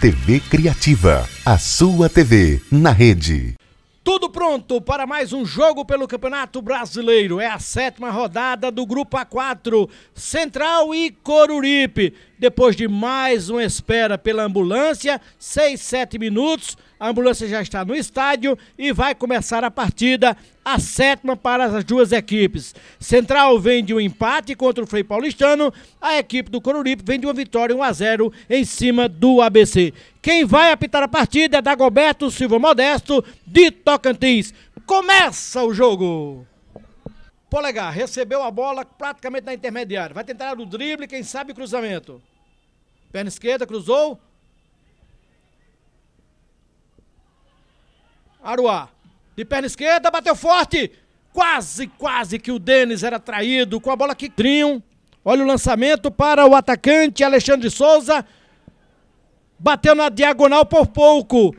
TV Criativa, a sua TV na rede. Tudo pronto para mais um jogo pelo Campeonato Brasileiro. É a sétima rodada do Grupo A4, Central e Coruripe. Depois de mais uma espera pela ambulância, seis, sete minutos, a ambulância já está no estádio e vai começar a partida, a sétima para as duas equipes. Central vem de um empate contra o Frei Paulistano, a equipe do Coruripe vem de uma vitória 1 a 0 em cima do ABC. Quem vai apitar a partida é Dagoberto Silva Modesto, de Tocantins. Começa o jogo! Polegar recebeu a bola praticamente na intermediária. Vai tentar o drible, quem sabe o cruzamento. Perna esquerda, cruzou. Aruá. De perna esquerda, bateu forte. Quase, quase que o Denis era traído com a bola que triam. Olha o lançamento para o atacante Alexandre de Souza. Bateu na diagonal por pouco.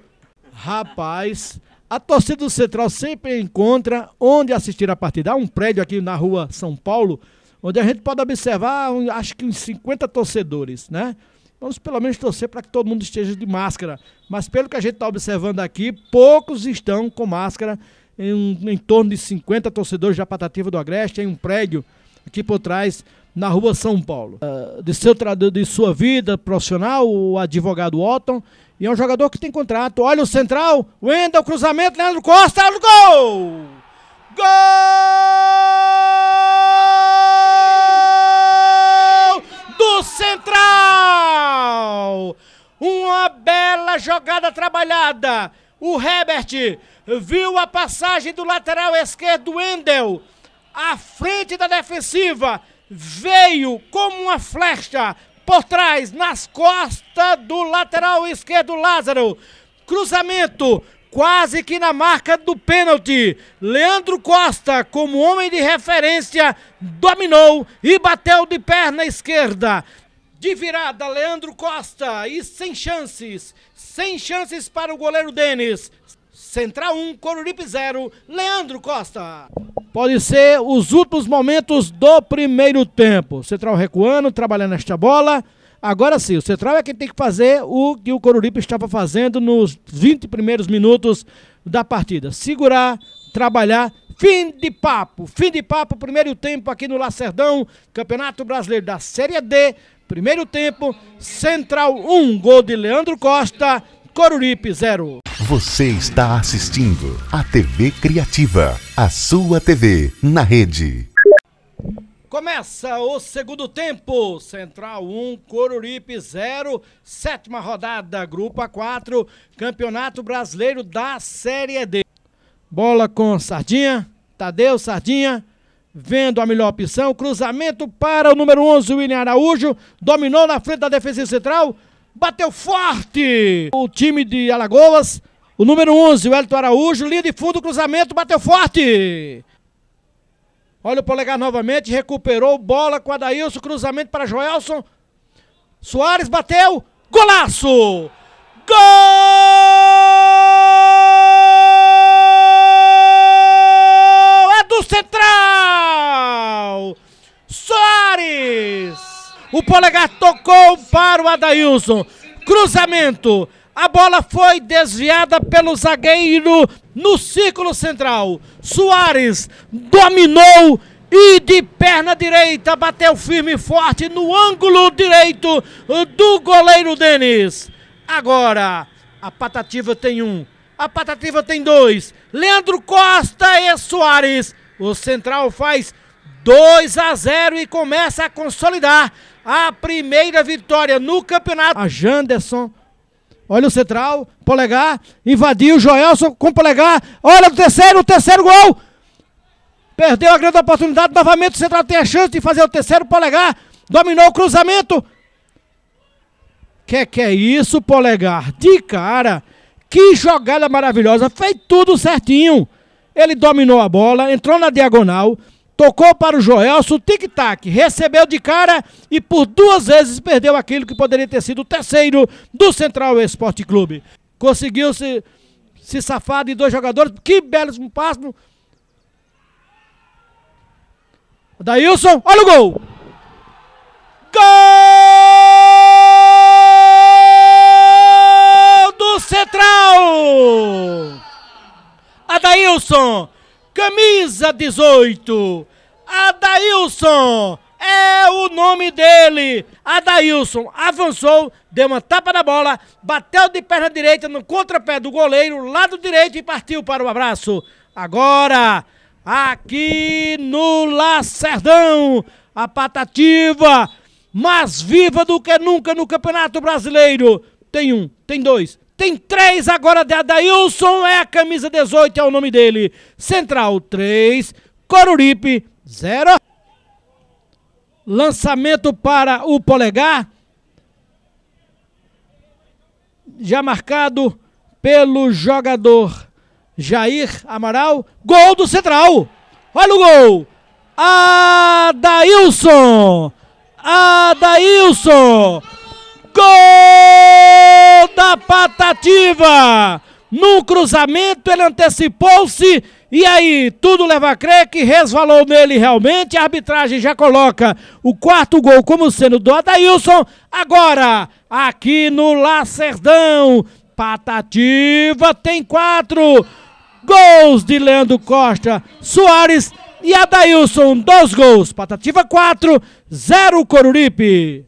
Rapaz, a torcida do Central sempre encontra onde assistir a partida. Há um prédio aqui na rua São Paulo, onde a gente pode observar, acho que uns 50 torcedores, né? Vamos pelo menos torcer para que todo mundo esteja de máscara. Mas pelo que a gente está observando aqui, poucos estão com máscara. Em, em torno de 50 torcedores da Patativa do Agreste, em um prédio aqui por trás, na rua São Paulo. Ah, de, seu, de sua vida profissional, o advogado Otton, e é um jogador que tem contrato. Olha o central, o Wendel, cruzamento, Leandro Costa, gol! Gol! Bela jogada trabalhada. O Herbert viu a passagem do lateral esquerdo, Endel. À frente da defensiva, veio como uma flecha por trás, nas costas do lateral esquerdo, Lázaro. Cruzamento quase que na marca do pênalti. Leandro Costa, como homem de referência, dominou e bateu de perna esquerda. De virada, Leandro Costa e sem chances. Sem chances para o goleiro Denis. Central 1, Coruripe 0, Leandro Costa. Pode ser os últimos momentos do primeiro tempo. Central recuando, trabalhando esta bola. Agora sim, o Central é quem tem que fazer o que o Coruripe estava fazendo nos 20 primeiros minutos da partida. Segurar, trabalhar. Fim de papo, fim de papo, primeiro tempo aqui no Lacerdão, Campeonato Brasileiro da Série D. Primeiro tempo, Central 1, gol de Leandro Costa, Coruripe 0. Você está assistindo a TV Criativa, a sua TV na rede. Começa o segundo tempo, Central 1, Coruripe 0, sétima rodada, Grupo 4 Campeonato Brasileiro da Série D. Bola com Sardinha, Tadeu Sardinha, Vendo a melhor opção, cruzamento para o número 11, William Araújo. Dominou na frente da defesa central. Bateu forte o time de Alagoas. O número 11, o Elton Araújo. Linha de fundo, cruzamento, bateu forte. Olha o polegar novamente, recuperou bola com Adailson, cruzamento para Joelson. Soares bateu, golaço! Gol! O polegar tocou para o Adailson. Cruzamento. A bola foi desviada pelo zagueiro no círculo central. Soares dominou e de perna direita bateu firme e forte no ângulo direito do goleiro Denis. Agora, a Patativa tem um, a Patativa tem dois. Leandro Costa e Soares. O Central faz 2 a 0 e começa a consolidar a primeira vitória no campeonato. A Janderson, olha o central, polegar, invadiu o Joelson com polegar, olha o terceiro, o terceiro gol! Perdeu a grande oportunidade, novamente o central tem a chance de fazer o terceiro polegar, dominou o cruzamento. Que que é isso, polegar? De cara, que jogada maravilhosa, fez tudo certinho. Ele dominou a bola, entrou na diagonal, Tocou para o Joelso, tic-tac, recebeu de cara e por duas vezes perdeu aquilo que poderia ter sido o terceiro do Central Esporte Clube. Conseguiu se, se safar de dois jogadores, que belíssimo passo. Daílson, olha o gol! Gol do Central! Adailson, camisa 18, Adailson! É o nome dele! Adailson avançou, deu uma tapa na bola, bateu de perna direita no contrapé do goleiro, lado direito e partiu para o abraço. Agora, aqui no Lacerdão, a patativa mais viva do que nunca no Campeonato Brasileiro. Tem um, tem dois, tem três agora de Adailson, é a camisa 18, é o nome dele. Central 3, Coruripe 0 lançamento para o polegar, já marcado pelo jogador Jair Amaral. Gol do Central! Olha o gol! Adailson! Adailson! Gol da Patativa! No cruzamento, ele antecipou-se e aí, tudo leva a crer que resvalou nele realmente. A arbitragem já coloca o quarto gol como sendo do Adailson. Agora, aqui no Lacerdão, Patativa tem quatro gols de Leandro Costa, Soares e Adailson, dois gols. Patativa quatro zero Coruripe.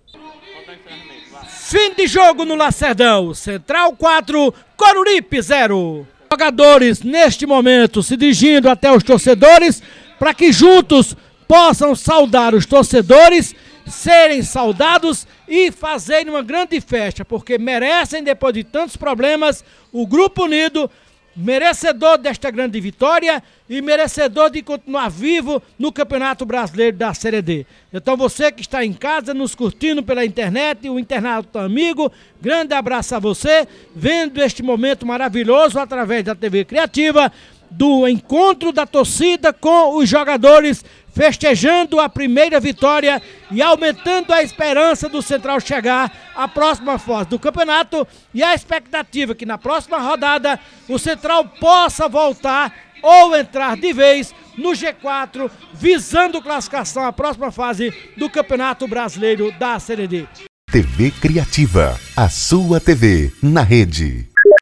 Fim de jogo no Lacerdão. Central 4, Coruripe 0. Jogadores, neste momento, se dirigindo até os torcedores para que juntos possam saudar os torcedores, serem saudados e fazerem uma grande festa, porque merecem, depois de tantos problemas, o Grupo Unido merecedor desta grande vitória e merecedor de continuar vivo no Campeonato Brasileiro da Série D. Então você que está em casa nos curtindo pela internet, o internauta amigo, grande abraço a você, vendo este momento maravilhoso através da TV Criativa do encontro da torcida com os jogadores, festejando a primeira vitória e aumentando a esperança do Central chegar à próxima fase do campeonato e a expectativa é que na próxima rodada o Central possa voltar ou entrar de vez no G4, visando classificação à próxima fase do Campeonato Brasileiro da Série D. TV Criativa, a sua TV na rede.